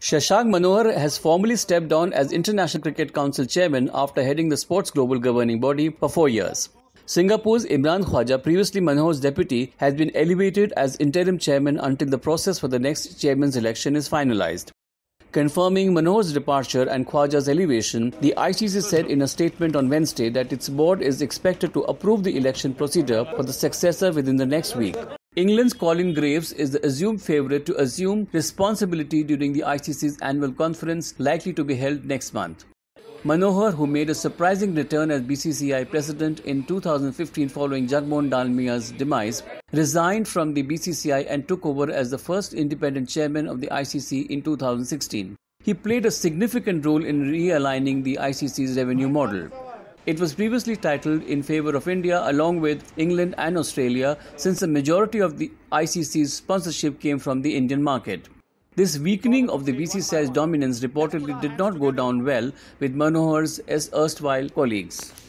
Shashank Manohar has formally stepped down as International Cricket Council chairman after heading the sport's global governing body for four years. Singapore's Imran Khwaja, previously Manohar's deputy, has been elevated as interim chairman until the process for the next chairman's election is finalized. Confirming Manohar's departure and Khwaja's elevation, the ICC said in a statement on Wednesday that its board is expected to approve the election procedure for the successor within the next week. England's Colin Graves is the assumed favourite to assume responsibility during the ICC's annual conference likely to be held next month. Manohar, who made a surprising return as BCCI president in 2015 following Jagmohan Dalmia's demise, resigned from the BCCI and took over as the first independent chairman of the ICC in 2016. He played a significant role in realigning the ICC's revenue model. It was previously titled in favour of India along with England and Australia since the majority of the ICC's sponsorship came from the Indian market. This weakening of the BCCI's dominance reportedly did not go down well with Manohar's erstwhile colleagues.